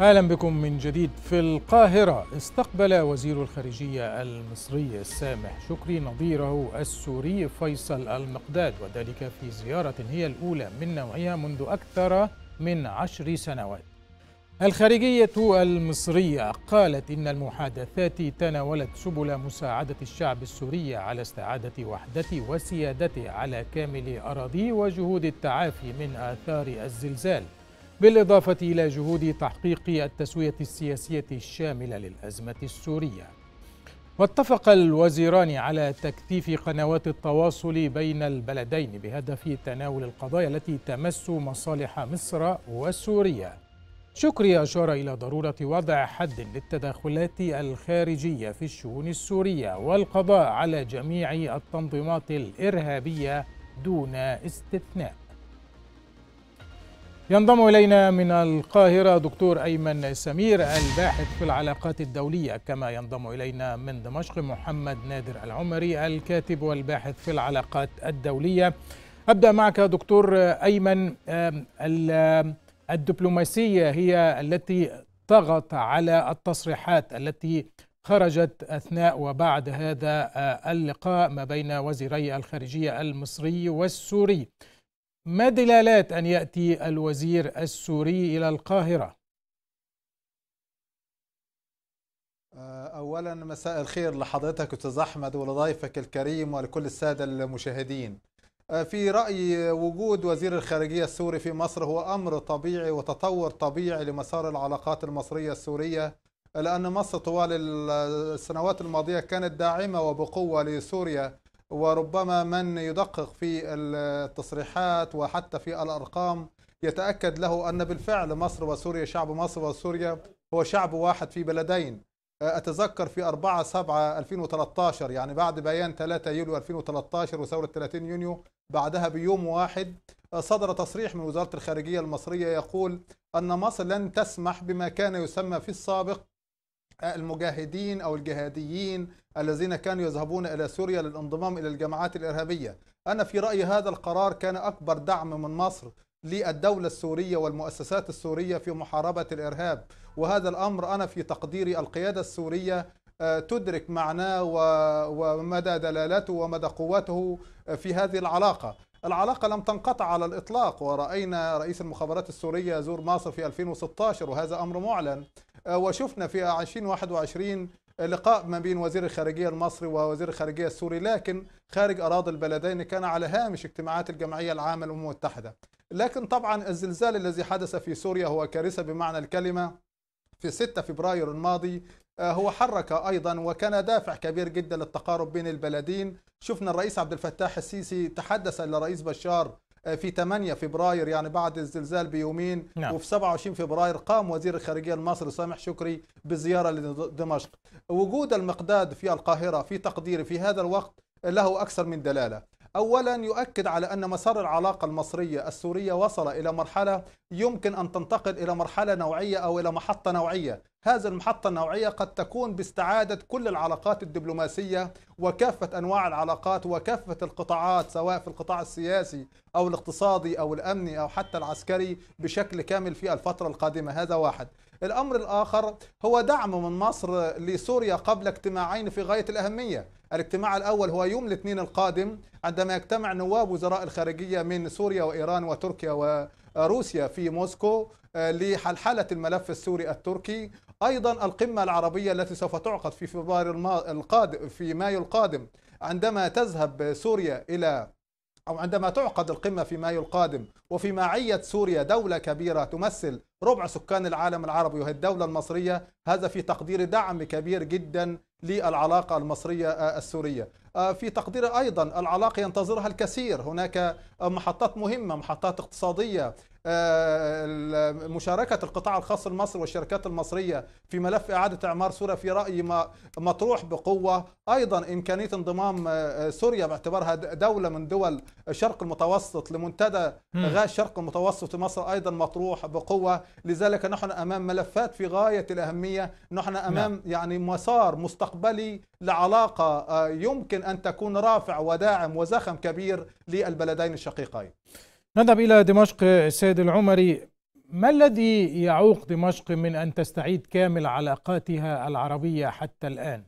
اهلا بكم من جديد في القاهره استقبل وزير الخارجيه المصري السامح شكري نظيره السوري فيصل المقداد وذلك في زياره هي الاولى من نوعها منذ اكثر من عشر سنوات الخارجيه المصريه قالت ان المحادثات تناولت سبل مساعده الشعب السوري على استعاده وحدته وسيادته على كامل اراضيه وجهود التعافي من اثار الزلزال بالإضافة إلى جهود تحقيق التسوية السياسية الشاملة للأزمة السورية واتفق الوزيران على تكثيف قنوات التواصل بين البلدين بهدف تناول القضايا التي تمس مصالح مصر وسوريا شكري أشار إلى ضرورة وضع حد للتدخلات الخارجية في الشؤون السورية والقضاء على جميع التنظيمات الإرهابية دون استثناء ينضم إلينا من القاهرة دكتور أيمن سمير الباحث في العلاقات الدولية كما ينضم إلينا من دمشق محمد نادر العمري الكاتب والباحث في العلاقات الدولية أبدأ معك دكتور أيمن الدبلوماسية هي التي طغت على التصريحات التي خرجت أثناء وبعد هذا آه، اللقاء ما بين وزيري الخارجية المصري والسوري ما دلالات أن يأتي الوزير السوري إلى القاهرة؟ آه، أولا مساء الخير لحضرتك أستاذ أحمد ولضيفك الكريم ولكل السادة المشاهدين آه، في رأيي وجود وزير الخارجية السوري في مصر هو أمر طبيعي وتطور طبيعي لمسار العلاقات المصرية السورية لأن مصر طوال السنوات الماضية كانت داعمة وبقوة لسوريا وربما من يدقق في التصريحات وحتى في الأرقام يتأكد له أن بالفعل مصر وسوريا شعب مصر وسوريا هو شعب واحد في بلدين أه، أتذكر في 4 7 2013 يعني بعد بيان 3 يوليو 2013 وثورة 30 يونيو بعدها بيوم واحد أه، صدر تصريح من وزارة الخارجية المصرية يقول أن مصر لن تسمح بما كان يسمى في السابق المجاهدين أو الجهاديين الذين كانوا يذهبون إلى سوريا للانضمام إلى الجماعات الإرهابية أنا في رأيي هذا القرار كان أكبر دعم من مصر للدولة السورية والمؤسسات السورية في محاربة الإرهاب وهذا الأمر أنا في تقديري القيادة السورية آه، تدرك معناه ومدى دلالته ومدى قوته آه، في هذه العلاقة العلاقة لم تنقطع على الإطلاق ورأينا رئيس المخابرات السورية يزور مصر في 2016 وهذا أمر معلن آه، وشفنا في 2021 لقاء ما بين وزير الخارجية المصري ووزير الخارجية السوري لكن خارج أراضي البلدين كان على هامش اجتماعات الجمعية العامة الأمم المتحدة لكن طبعا الزلزال الذي حدث في سوريا هو كارثة بمعنى الكلمة في 6 فبراير الماضي آه، هو حرك ايضا وكان دافع كبير جدا للتقارب بين البلدين شفنا الرئيس عبد الفتاح السيسي تحدث الى الرئيس بشار آه، في 8 فبراير يعني بعد الزلزال بيومين نعم. وفي 27 فبراير قام وزير الخارجيه المصري سامح شكري بزياره لدمشق وجود المقداد في القاهره في تقديري في هذا الوقت له اكثر من دلاله اولا يؤكد على ان مسار العلاقه المصريه السوريه وصل الى مرحله يمكن ان تنتقل الى مرحله نوعيه او الى محطه نوعيه هذه المحطة النوعية قد تكون باستعادة كل العلاقات الدبلوماسية وكافة أنواع العلاقات وكافة القطاعات سواء في القطاع السياسي أو الاقتصادي أو الأمني أو حتى العسكري بشكل كامل في الفترة القادمة هذا واحد الأمر الآخر هو دعم من مصر لسوريا قبل اجتماعين في غاية الأهمية الاجتماع الأول هو يوم الاثنين القادم عندما يجتمع نواب وزراء الخارجية من سوريا وإيران وتركيا و روسيا في موسكو آه، لحلحلة الملف السوري التركي أيضا القمة العربية التي سوف تعقد في فبراير القادم في مايو القادم عندما تذهب سوريا إلى أو عندما تعقد القمة في مايو القادم وفي معية سوريا دولة كبيرة تمثل ربع سكان العالم العربي وهي الدولة المصرية هذا في تقدير دعم كبير جدا للعلاقة المصرية آه، السورية آه، في تقدير أيضا العلاقة ينتظرها الكثير هناك آه، محطات مهمة محطات اقتصادية مشاركة القطاع الخاص المصري والشركات المصرية في ملف إعادة إعمار سوريا في رأيي مطروح بقوة أيضا إمكانية انضمام سوريا باعتبارها دولة من دول الشرق المتوسط لمنتدى الشرق المتوسط في مصر أيضا مطروح بقوة لذلك نحن أمام ملفات في غاية الأهمية نحن نعم. أمام نعم. يعني مسار مستقبلي لعلاقة آه، يمكن أن تكون رافع وداعم وزخم كبير للبلدين الشقيقين نذهب إلى دمشق السيد العمري ما الذي يعوق دمشق من أن تستعيد كامل علاقاتها العربية حتى الآن؟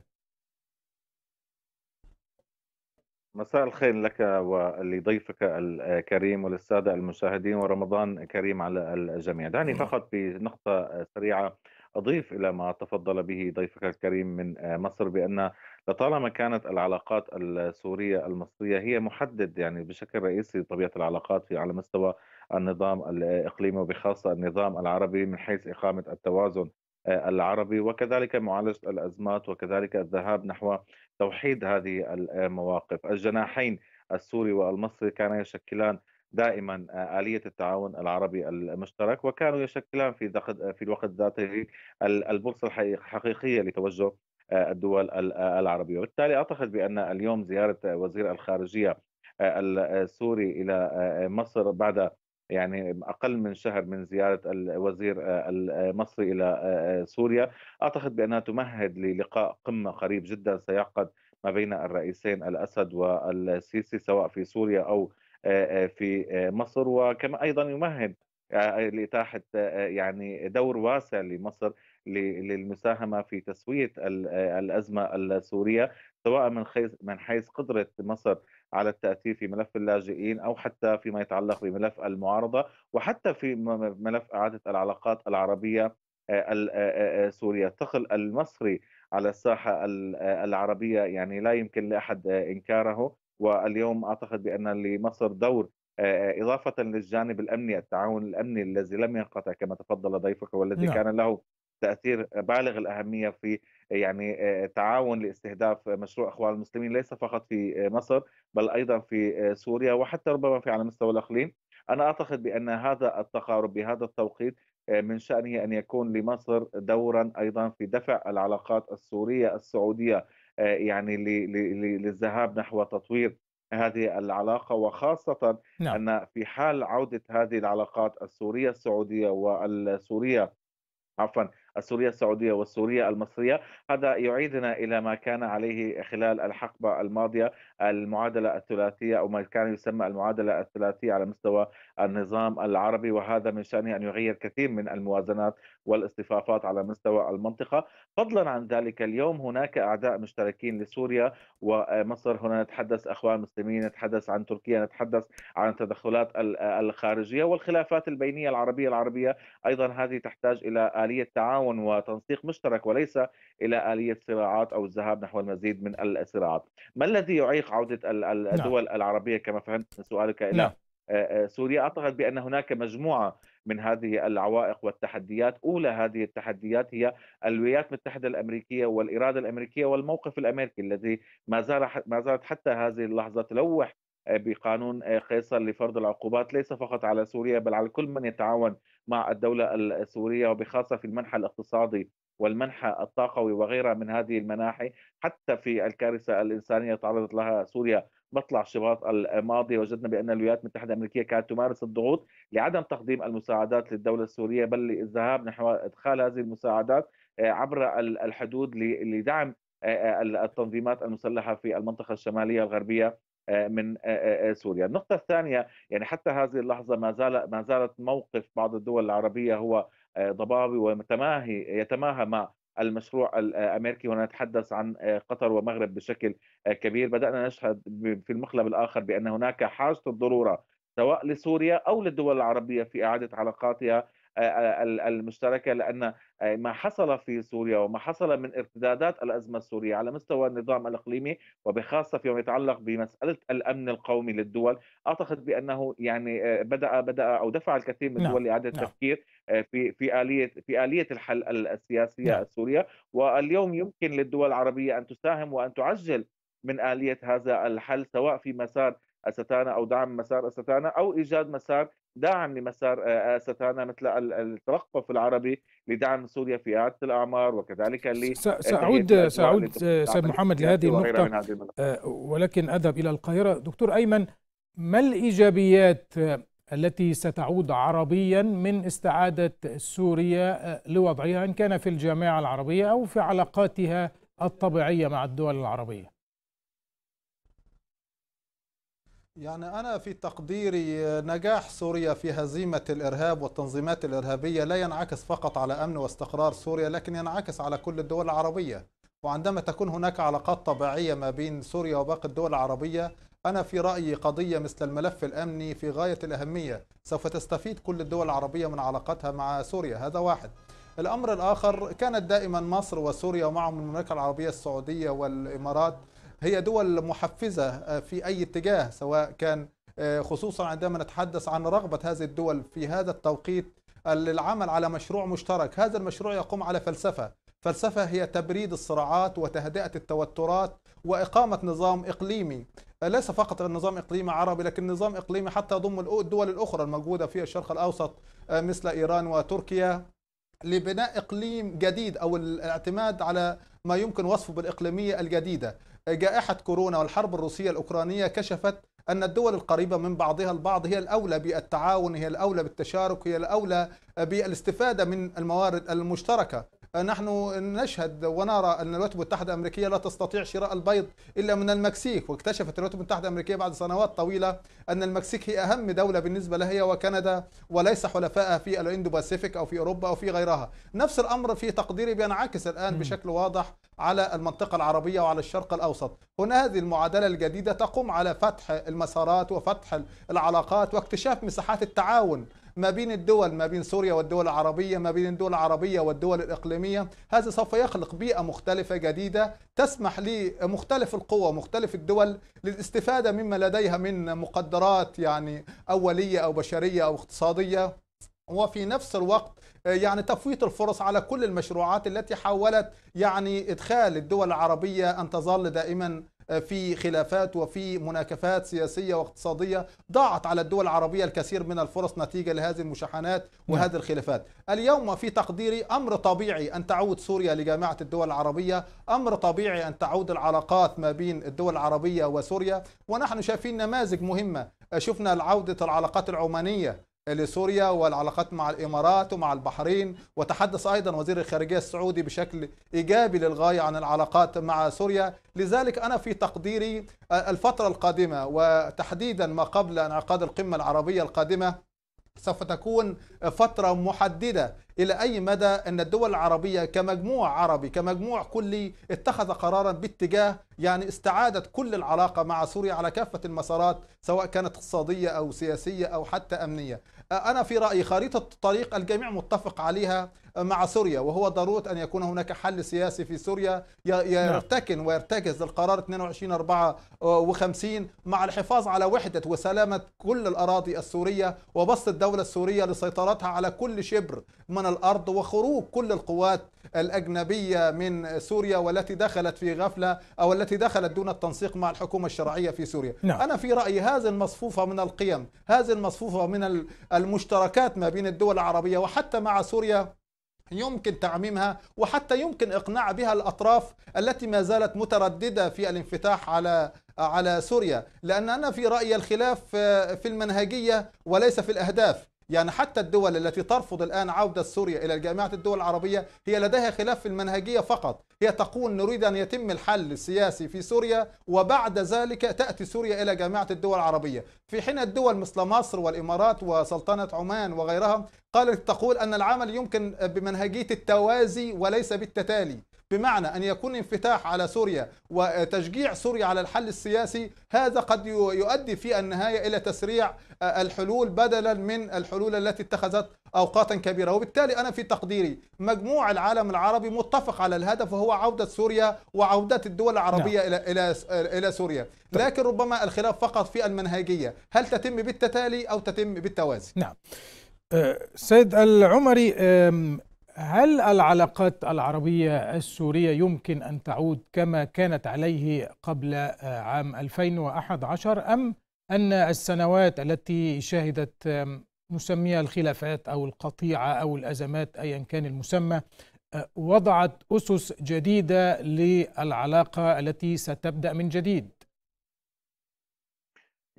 مساء الخير لك ولضيفك الكريم وللسادة المشاهدين ورمضان كريم على الجميع دعني نعم. فقط بنقطة سريعة أضيف إلى ما تفضل به ضيفك الكريم من مصر بأن لطالما كانت العلاقات السورية المصرية هي محدد يعني بشكل رئيسي طبيعة العلاقات في على مستوى النظام الإقليمي وبخاصة النظام العربي من حيث إقامة التوازن آه، العربي وكذلك معالجة الأزمات وكذلك الذهاب نحو توحيد هذه المواقف آه، الجناحين السوري والمصري كانا يشكلان دائما آه، آلية التعاون العربي المشترك وكانوا يشكلان في في الوقت ذاته البورصة الحقيقية لتوجه الدول العربية وبالتالي أعتقد بأن اليوم زيارة وزير الخارجية السوري إلى مصر بعد يعني اقل من شهر من زياره الوزير آه، المصري الى آه، آه، سوريا اعتقد بانها تمهد للقاء قمه قريب جدا سيعقد ما بين الرئيسين الاسد والسيسي سواء في سوريا او في مصر وكما ايضا يمهد لاتاحه يعني دور واسع لمصر للمساهمه في تسويه الازمه السوريه سواء من حيث من حيث قدره مصر على التاثير في ملف اللاجئين او حتى فيما يتعلق بملف المعارضه وحتى في ملف اعاده العلاقات العربيه آه، السوريه آه، آه، الثقل المصري على الساحه العربيه يعني لا يمكن لاحد انكاره واليوم اعتقد بان لمصر دور اضافه للجانب الامني التعاون الامني الذي لم ينقطع كما تفضل ضيفك والذي لا. نعم. كان له تاثير بالغ الاهميه في يعني آه، تعاون لاستهداف مشروع اخوان المسلمين ليس فقط في آه، مصر بل ايضا في آه، سوريا وحتى ربما في على مستوى الاقليم انا اعتقد بان هذا التقارب بهذا التوقيت من شانه ان يكون لمصر دورا ايضا في دفع العلاقات السوريه السعوديه يعني للذهاب نحو تطوير هذه العلاقة وخاصة نعم. أن في حال عودة هذه العلاقات السورية السعودية والسورية عفوا السورية السعودية والسورية المصرية هذا يعيدنا إلى ما كان عليه خلال الحقبة الماضية المعادله الثلاثيه او ما كان يسمى المعادله الثلاثيه على مستوى النظام العربي وهذا من شانه ان يغير كثير من الموازنات والاصطفافات على مستوى المنطقه، فضلا عن ذلك اليوم هناك اعداء مشتركين لسوريا ومصر هنا نتحدث اخوان مسلمين نتحدث عن تركيا نتحدث عن التدخلات الخارجيه والخلافات البينيه العربيه العربيه ايضا هذه تحتاج الى اليه تعاون وتنسيق مشترك وليس الى اليه صراعات او الذهاب نحو المزيد من الصراعات. ما الذي يعيق عوده نعم. الدول نعم. العربيه كما فهمت من سؤالك الى نعم. آه، آه، سوريا اعتقد بان هناك مجموعه من هذه العوائق والتحديات اولى هذه التحديات هي الولايات المتحده الامريكيه والاراده الامريكيه والموقف الامريكي الذي ما زال ما زالت حتى هذه اللحظه تلوح آه، بقانون قيصر لفرض العقوبات ليس فقط على سوريا بل على كل من يتعاون مع الدولة السورية وبخاصة في المنحى الاقتصادي والمنح الطاقوي وغيرها من هذه المناحي حتى في الكارثة الإنسانية تعرضت لها سوريا مطلع شباط الماضي وجدنا بأن الولايات المتحدة الأمريكية كانت تمارس الضغوط لعدم تقديم المساعدات للدولة السورية بل للذهاب نحو إدخال هذه المساعدات آه، عبر الحدود لدعم آه، آه، التنظيمات المسلحة في المنطقة الشمالية الغربية من سوريا النقطة الثانية يعني حتى هذه اللحظة ما زال ما زالت موقف بعض الدول العربية هو ضبابي ومتماهي يتماهى مع المشروع الامريكي ونتحدث عن آه، قطر ومغرب بشكل آه، كبير بدانا نشهد في المقلب الاخر بان هناك حاجه الضروره سواء لسوريا او للدول العربيه في اعاده علاقاتها آه، آه، المشتركه لان آه، ما حصل في سوريا وما حصل من ارتدادات الازمه السوريه على مستوى النظام الاقليمي وبخاصه فيما يتعلق بمساله الامن القومي للدول اعتقد بانه يعني بدا بدا او دفع الكثير من نعم، الدول لاعاده التفكير نعم. في في اليه في اليه الحل السياسيه نعم. السوريه واليوم يمكن للدول العربيه ان تساهم وان تعجل من اليه هذا الحل سواء في مسار استانا او دعم مسار استانا او ايجاد مسار دعم لمسار استانا آه، آه، مثل التوقف العربي لدعم سوريا في اعاده الاعمار وكذلك ل آه، ساعود ساعود سيد محمد لهذه النقطه ولكن اذهب الى القاهره دكتور ايمن ما الايجابيات التي ستعود عربيا من استعاده سوريا لوضعها ان كان في الجامعه العربيه او في علاقاتها الطبيعيه مع الدول العربيه يعني أنا في تقديري نجاح سوريا في هزيمة الإرهاب والتنظيمات الإرهابية لا ينعكس فقط على أمن واستقرار سوريا لكن ينعكس على كل الدول العربية وعندما تكون هناك علاقات طبيعية ما بين سوريا وباقي الدول العربية أنا في رأيي قضية مثل الملف الأمني في غاية الأهمية سوف تستفيد كل الدول العربية من علاقتها مع سوريا هذا واحد الأمر الآخر كانت دائما مصر وسوريا ومعهم المملكة العربية السعودية والإمارات هي دول محفزة آه، في أي اتجاه سواء كان آه، خصوصا عندما نتحدث عن رغبة هذه الدول في هذا التوقيت آه، للعمل على مشروع مشترك هذا المشروع يقوم على فلسفة فلسفة هي تبريد الصراعات وتهدئة التوترات وإقامة نظام إقليمي ليس فقط نظام إقليمي عربي لكن نظام إقليمي حتى يضم الدول الأخرى الموجودة في الشرق الأوسط مثل إيران وتركيا لبناء إقليم جديد أو الاعتماد على ما يمكن وصفه بالإقليمية الجديدة جائحة كورونا والحرب الروسية الأوكرانية كشفت أن الدول القريبة من بعضها البعض هي الأولى بالتعاون هي الأولى بالتشارك هي الأولى بالاستفادة من الموارد المشتركة نحن نشهد ونرى أن الولايات المتحدة الأمريكية لا تستطيع شراء البيض إلا من المكسيك واكتشفت الولايات المتحدة الأمريكية بعد سنوات طويلة أن المكسيك هي أهم دولة بالنسبة لها هي وكندا وليس حلفائها في الإندو باسيفيك أو في أوروبا أو في غيرها نفس الأمر في تقديري بينعكس الآن بشكل واضح على المنطقة العربية وعلى الشرق الأوسط هنا هذه المعادلة الجديدة تقوم على فتح المسارات وفتح العلاقات واكتشاف مساحات التعاون ما بين الدول ما بين سوريا والدول العربية ما بين الدول العربية والدول الإقليمية هذا سوف يخلق بيئة مختلفة جديدة تسمح لمختلف القوى مختلف الدول للاستفادة مما لديها من مقدرات يعني أولية أو بشرية أو اقتصادية وفي نفس الوقت يعني تفويت الفرص على كل المشروعات التي حاولت يعني ادخال الدول العربيه ان تظل دائما آه، في خلافات وفي مناكفات سياسية واقتصادية ضاعت على الدول العربية الكثير من الفرص نتيجة لهذه المشاحنات وهذه نعم. الخلافات اليوم في تقديري أمر طبيعي أن تعود سوريا لجامعة الدول العربية أمر طبيعي أن تعود العلاقات ما بين الدول العربية وسوريا ونحن شايفين نماذج مهمة آه، شفنا عودة العلاقات العمانية لسوريا والعلاقات مع الامارات ومع البحرين وتحدث ايضا وزير الخارجيه السعودي بشكل ايجابي للغايه عن العلاقات مع سوريا لذلك انا في تقديري آه، الفتره القادمه وتحديدا ما قبل انعقاد القمه العربيه القادمه سوف تكون فترة محددة إلى أي مدى أن الدول العربية كمجموع عربي كمجموع كلي اتخذ قرارا باتجاه يعني استعادة كل العلاقة مع سوريا على كافة المسارات سواء كانت اقتصادية أو سياسية أو حتى أمنية أنا في رأيي خريطة الطريق الجميع متفق عليها مع سوريا وهو ضرورة أن يكون هناك حل سياسي في سوريا نعم. يرتكن ويرتكز القرار 22 4 مع الحفاظ على وحدة وسلامة كل الأراضي السورية وبسط الدولة السورية لسيطرتها على كل شبر من من الأرض وخروج كل القوات الأجنبية من سوريا والتي دخلت في غفلة أو التي دخلت دون التنسيق مع الحكومة الشرعية في سوريا نعم. أنا في رأيي هذه المصفوفة من القيم هذه المصفوفة من المشتركات ما بين الدول العربية وحتى مع سوريا يمكن تعميمها وحتى يمكن اقناع بها الاطراف التي ما زالت متردده في الانفتاح على على سوريا لان انا في رايي الخلاف في المنهجيه وليس في الاهداف يعني حتى الدول التي ترفض الآن عودة سوريا إلى جامعة الدول العربية هي لديها خلاف في المنهجية فقط هي تقول نريد أن يتم الحل السياسي في سوريا وبعد ذلك تأتي سوريا إلى جامعة الدول العربية في حين الدول مثل مصر والإمارات وسلطنة عمان وغيرها قالت تقول أن العمل يمكن بمنهجية التوازي وليس بالتتالي بمعنى أن يكون انفتاح على سوريا وتشجيع سوريا على الحل السياسي هذا قد يؤدي في النهاية إلى تسريع آه، الحلول بدلا من الحلول التي اتخذت أوقاتا كبيرة وبالتالي أنا في تقديري مجموع العالم العربي متفق على الهدف وهو عودة سوريا وعودة الدول العربية نعم. إلى إلى سوريا طيب. لكن ربما الخلاف فقط في المنهجية هل تتم بالتتالي أو تتم بالتوازي نعم آه، سيد العمري هل العلاقات العربية السورية يمكن أن تعود كما كانت عليه قبل آه، عام 2011 أم أن السنوات التي شهدت نسميها الخلافات أو القطيعة أو الأزمات أيا كان المسمى آه، وضعت أسس جديدة للعلاقة التي ستبدأ من جديد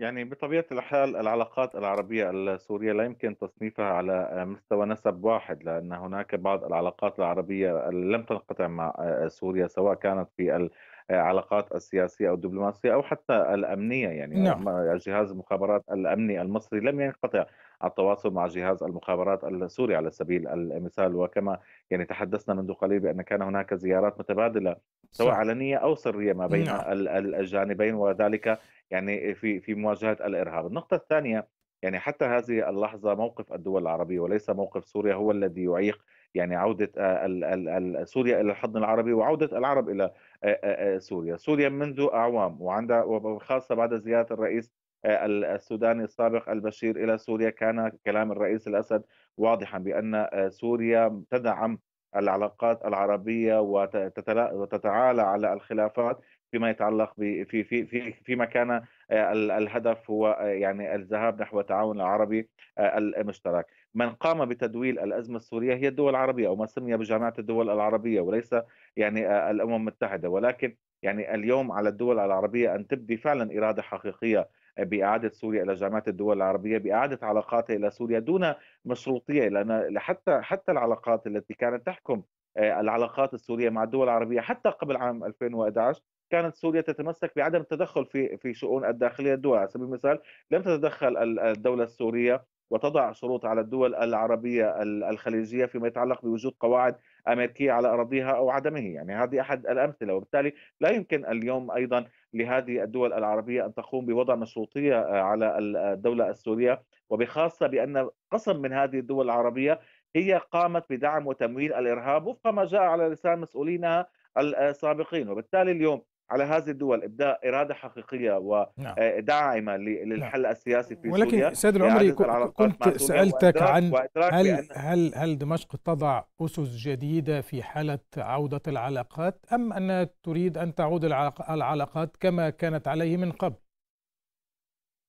يعني بطبيعة الحال العلاقات العربية السورية لا يمكن تصنيفها على مستوى نسب واحد لأن هناك بعض العلاقات العربية لم تنقطع مع سوريا سواء كانت في العلاقات السياسية أو الدبلوماسية أو حتى الأمنية يعني نعم. جهاز المخابرات الأمني المصري لم ينقطع التواصل مع جهاز المخابرات السوري على سبيل المثال وكما يعني تحدثنا منذ قليل بأن كان هناك زيارات متبادلة سواء علنية أو سرية ما بين نعم. الجانبين وذلك يعني في في مواجهه الارهاب، النقطه الثانيه يعني حتى هذه اللحظه موقف الدول العربيه وليس موقف سوريا هو الذي يعيق يعني عودة آه، سوريا إلى الحضن العربي وعودة العرب إلى آه، آه، سوريا سوريا منذ أعوام وعندها وخاصة بعد زيارة الرئيس السوداني السابق البشير إلى سوريا كان كلام الرئيس الأسد واضحا بأن سوريا تدعم العلاقات العربية وتتعالى على الخلافات فيما يتعلق في في في فيما كان آه، الهدف هو آه، يعني الذهاب نحو التعاون العربي آه، المشترك من قام بتدويل الأزمة السورية هي الدول العربية أو ما سمي بجامعة الدول العربية وليس يعني الأمم المتحدة ولكن يعني اليوم على الدول العربية أن تبدي فعلا إرادة حقيقية بإعادة سوريا إلى جامعة الدول العربية بإعادة علاقاتها إلى سوريا دون مشروطية لأن حتى حتى العلاقات التي كانت تحكم العلاقات السورية مع الدول العربية حتى قبل عام 2011 كانت سوريا تتمسك بعدم التدخل في في شؤون الداخليه الدول على سبيل المثال لم تتدخل الدوله السوريه وتضع شروط على الدول العربيه الخليجيه فيما يتعلق بوجود قواعد امريكيه على اراضيها او عدمه، يعني هذه احد الامثله وبالتالي لا يمكن اليوم ايضا لهذه الدول العربيه ان تقوم بوضع مشروطيه آه، على الدوله السوريه وبخاصه بان قسم من هذه الدول العربيه هي قامت بدعم وتمويل الارهاب وفق ما جاء على لسان مسؤولينها السابقين وبالتالي اليوم على هذه الدول ابداء اراده حقيقيه وداعمه نعم. آه، للحل نعم. السياسي في ولكن سوريا ولكن سيد العمري كنت سالتك عن هل هل هل دمشق تضع اسس جديده في حاله عوده العلاقات ام انها تريد ان تعود العلاقات كما كانت عليه من قبل؟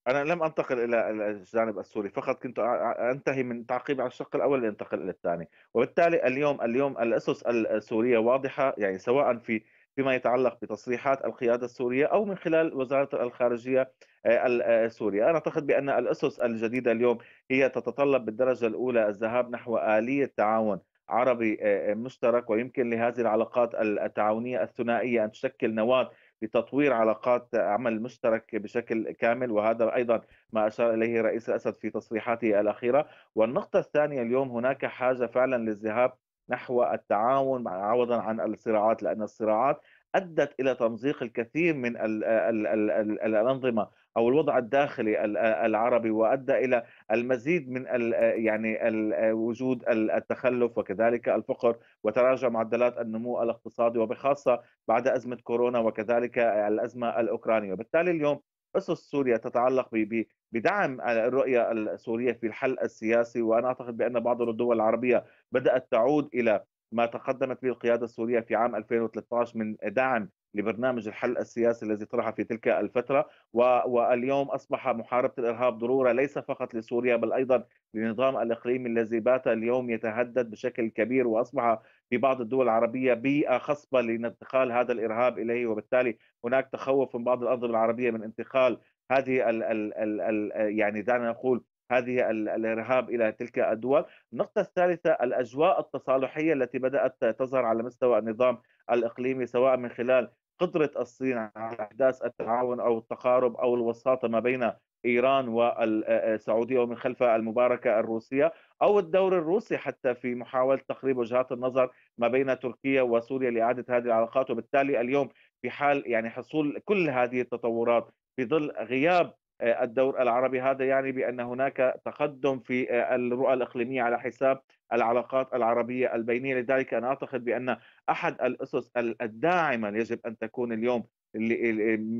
انا لم انتقل الى الجانب السوري فقط كنت انتهي من تعقيب على الشق الاول لانتقل الى الثاني وبالتالي اليوم اليوم الاسس السوريه واضحه يعني سواء في فيما يتعلق بتصريحات القيادة السورية أو من خلال وزارة الخارجية آه، آه، السورية أنا أعتقد بأن الأسس الجديدة اليوم هي تتطلب بالدرجة الأولى الذهاب نحو آلية تعاون عربي آه، مشترك ويمكن لهذه العلاقات التعاونية الثنائية أن تشكل نواة لتطوير علاقات عمل مشترك بشكل كامل وهذا ايضا ما اشار اليه رئيس الاسد في تصريحاته الاخيره والنقطه الثانيه اليوم هناك حاجه فعلا للذهاب نحو التعاون عوضا عن الصراعات لأن الصراعات أدت إلى تمزيق الكثير من الأنظمة أو الوضع الداخلي العربي وأدى إلى المزيد من يعني وجود التخلف وكذلك الفقر وتراجع معدلات النمو الاقتصادي وبخاصة بعد أزمة كورونا وكذلك الأزمة الأوكرانية وبالتالي اليوم قصص سوريا تتعلق بدعم الرؤية السورية في الحل السياسي وأنا أعتقد بأن بعض الدول العربية بدأت تعود إلى ما تقدمت به القيادة السورية في عام 2013 من دعم لبرنامج الحل السياسي الذي طرح في تلك الفترة واليوم أصبح محاربة الإرهاب ضرورة ليس فقط لسوريا بل أيضا للنظام الإقليمي الذي بات اليوم يتهدد بشكل كبير وأصبح في بعض الدول العربية بيئة خصبة لانتقال هذا الإرهاب إليه وبالتالي هناك تخوف من بعض الأنظمة العربية من انتقال هذه الـ ال ال ال يعني دعنا نقول هذه الارهاب الى تلك الدول. النقطه الثالثه الاجواء التصالحيه التي بدات تظهر على مستوى النظام الاقليمي سواء من خلال قدرة الصين على إحداث التعاون أو التقارب أو الوساطة ما بين إيران والسعودية ومن خلفها المباركة الروسية أو الدور الروسي حتى في محاولة تقريب وجهات النظر ما بين تركيا وسوريا لإعادة هذه العلاقات وبالتالي اليوم في حال يعني حصول كل هذه التطورات في ظل غياب آه، الدور العربي هذا يعني بأن هناك تقدم في آه، الرؤى الإقليمية على حساب العلاقات العربية البينية لذلك أنا أعتقد بأن أحد الأسس الداعمة يجب أن تكون اليوم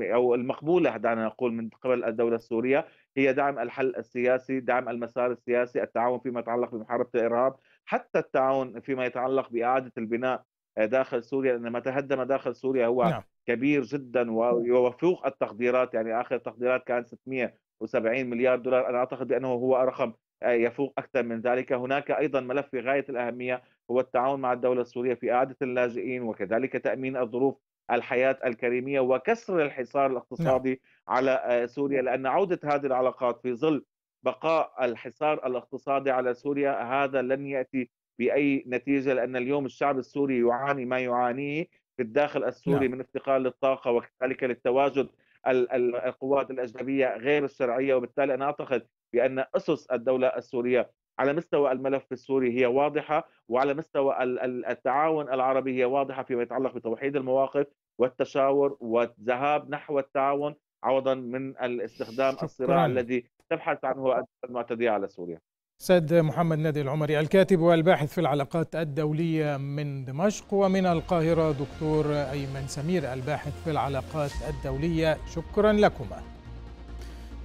او المقبوله دعنا نقول من قبل الدوله السوريه هي دعم الحل السياسي، دعم المسار السياسي، التعاون فيما يتعلق بمحاربه الارهاب، حتى التعاون فيما يتعلق باعاده البناء داخل سوريا لأن ما تهدم داخل سوريا هو نعم. كبير جدا ويفوق التقديرات يعني آخر التقديرات كان 670 مليار دولار أنا أعتقد بأنه هو رقم آه، يفوق أكثر من ذلك هناك أيضا ملف في غاية الأهمية هو التعاون مع الدولة السورية في إعادة اللاجئين وكذلك تأمين الظروف الحياة الكريمية وكسر الحصار الاقتصادي نعم. على آه، سوريا لأن عودة هذه العلاقات في ظل بقاء الحصار الاقتصادي على سوريا هذا لن يأتي باي نتيجه لان اليوم الشعب السوري يعاني ما يعانيه في الداخل السوري نعم. من افتقار للطاقه وكذلك للتواجد القوات الاجنبيه غير الشرعيه وبالتالي انا اعتقد بان اسس الدوله السوريه على مستوى الملف السوري هي واضحه وعلى مستوى التعاون العربي هي واضحه فيما يتعلق بتوحيد المواقف والتشاور والذهاب نحو التعاون عوضا من الاستخدام الصراع الذي تبحث عنه المعتدية على سوريا سيد محمد نادي العمري الكاتب والباحث في العلاقات الدولية من دمشق ومن القاهرة دكتور أيمن سمير الباحث في العلاقات الدولية شكرا لكما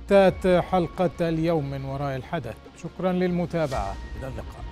تات حلقة اليوم من وراء الحدث شكرا للمتابعة إلى اللقاء